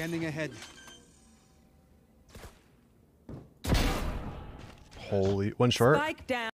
Scanning ahead. Holy, one short. Spike down.